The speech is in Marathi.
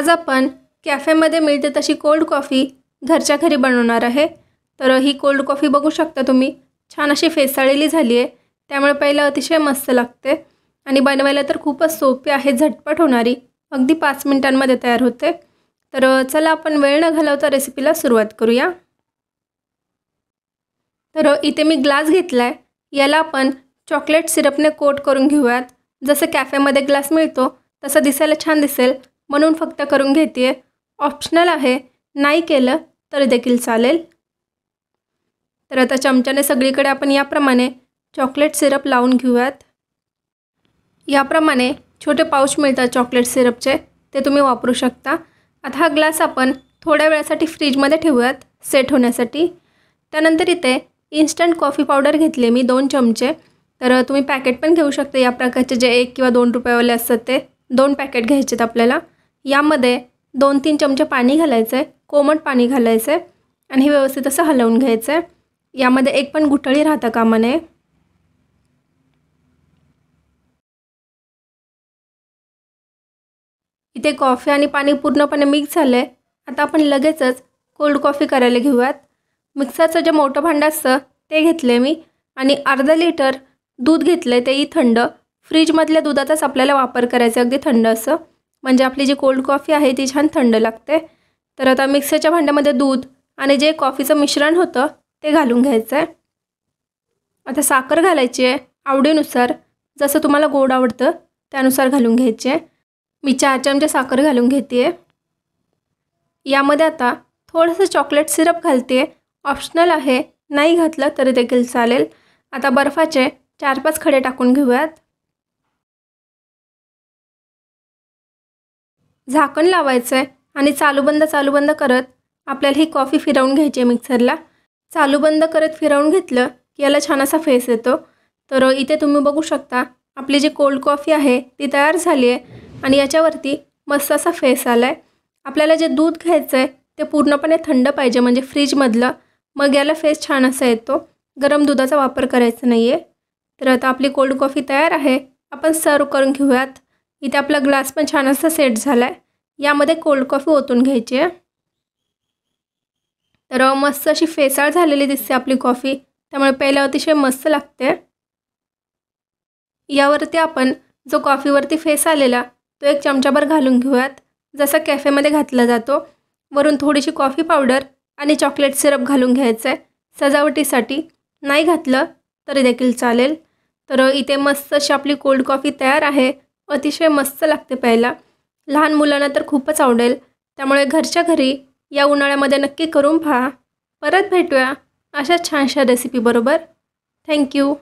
आज आपण कॅफेमध्ये मिळते तशी कोल्ड कॉफी घरच्या घरी बनवणार आहे तर ही कोल्ड कॉफी बघू शकता तुम्ही छान अशी फेसाळलेली झाली आहे त्यामुळे पहिलं अतिशय मस्त लागते आणि बनवायला तर खूपच सोपी आहे झटपट होणारी अगदी पाच मिनटांमध्ये तयार होते तर चला आपण वेळ न घालवता रेसिपीला सुरुवात करूया तर इथे मी ग्लास घेतला आहे याला आपण चॉकलेट सिरपने कोट करून घेऊयात जसं कॅफेमध्ये ग्लास मिळतो तसं दिसायला छान दिसेल म्हणून फक्त करून घेते ऑप्शनल आहे नाही केलं तरी देखील चालेल तर आता चमच्याने सगळीकडे आपण याप्रमाणे चॉकलेट सिरप लावून घेऊयात याप्रमाणे छोटे पाऊच मिळतात चॉकलेट सिरपचे ते तुम्ही वापरू शकता आता हा ग्लास आपण थोड्या वेळासाठी फ्रीजमध्ये ठेवूयात सेट होण्यासाठी त्यानंतर इथे इन्स्टंट कॉफी पावडर घेतली मी दोन चमचे तर तुम्ही पॅकेट पण घेऊ शकता या प्रकारचे जे एक किंवा दोन रुपयावाले असतात ते दोन पॅकेट घ्यायचे आहेत आपल्याला यामध्ये दोन तीन चमचे पाणी घालायचं आहे कोमट पाणी घालायचं आहे आणि हे व्यवस्थित असं हलवून घ्यायचं आहे यामध्ये एक पण गुठळी राहतं कामा नये इथे कॉफी आणि पाणी पूर्णपणे मिक्स झालं आहे आता आपण लगेचच कोल्ड कॉफी करायला घेऊयात मिक्सरचं जे मोठं भांडं असतं ते घेतलं मी आणि अर्धा लिटर दूध घेतलं आहे तेही थंड फ्रीजमधल्या दुधाचाच आपल्याला वापर करायचा अगदी थंड असं म्हणजे आपली जी कोल्ड कॉफी आहे ती छान थंड लागते तर आता मिक्सरच्या भांड्यामध्ये दूध आणि जे कॉफीचं मिश्रण होतं ते घालून घ्यायचं आहे आता साखर घालायची आहे आवडीनुसार जसं तुम्हाला गोड आवडतं त्यानुसार घालून घ्यायची आहे मी चार चमचे साखर घालून घेते आहे यामध्ये आता थोडंसं चॉकलेट सिरप घालते ऑप्शनल आहे नाही घातलं तरी देखील चालेल आता बर्फाचे चार पाच खडे टाकून घेऊयात झाकण लावायचं आहे आणि चालूबंद चालूबंद करत आपल्याला ही कॉफी फिरवून घ्यायची आहे मिक्सरला चालू बंद करत फिरवून घेतलं की याला छान असा फेस येतो तर इथे तुम्ही बघू शकता आपली जी कोल्ड कॉफी आहे ती तयार झाली आहे आणि याच्यावरती मस्त असा फेस आला आहे आपल्याला जे दूध घ्यायचं आहे ते पूर्णपणे थंड पाहिजे म्हणजे फ्रीजमधलं मग याला फेस छान असा येतो गरम दुधाचा वापर करायचा नाही आहे तर आता आपली कोल्ड कॉफी तयार आहे आपण सर्व करून घेऊयात इथे आपला ग्लास पण छान असा सेट झाला आहे यामध्ये कोल्ड कॉफी ओतून घ्यायची आहे तर मस्त अशी फेसाळ झालेली दिसते आपली कॉफी त्यामुळे प्यायला अतिशय मस्त लागते यावरती आपण जो कॉफीवरती फेस आलेला तो एक चमचाभर घालून घेऊयात जसा कॅफेमध्ये घातला जातो वरून थोडीशी कॉफी पावडर आणि चॉकलेट सिरप घालून घ्यायचं आहे सजावटीसाठी नाही घातलं तरी देखील चालेल तर इथे मस्त अशी आपली कोल्ड कॉफी तयार आहे अतिशय मस्त लागते प्यायला लहान मुलांना तर खूपच आवडेल त्यामुळे घरच्या घरी या उन्हाळ्यामध्ये नक्की करून पहा परत भेटूया अशा छानशा रेसिपीबरोबर थँक्यू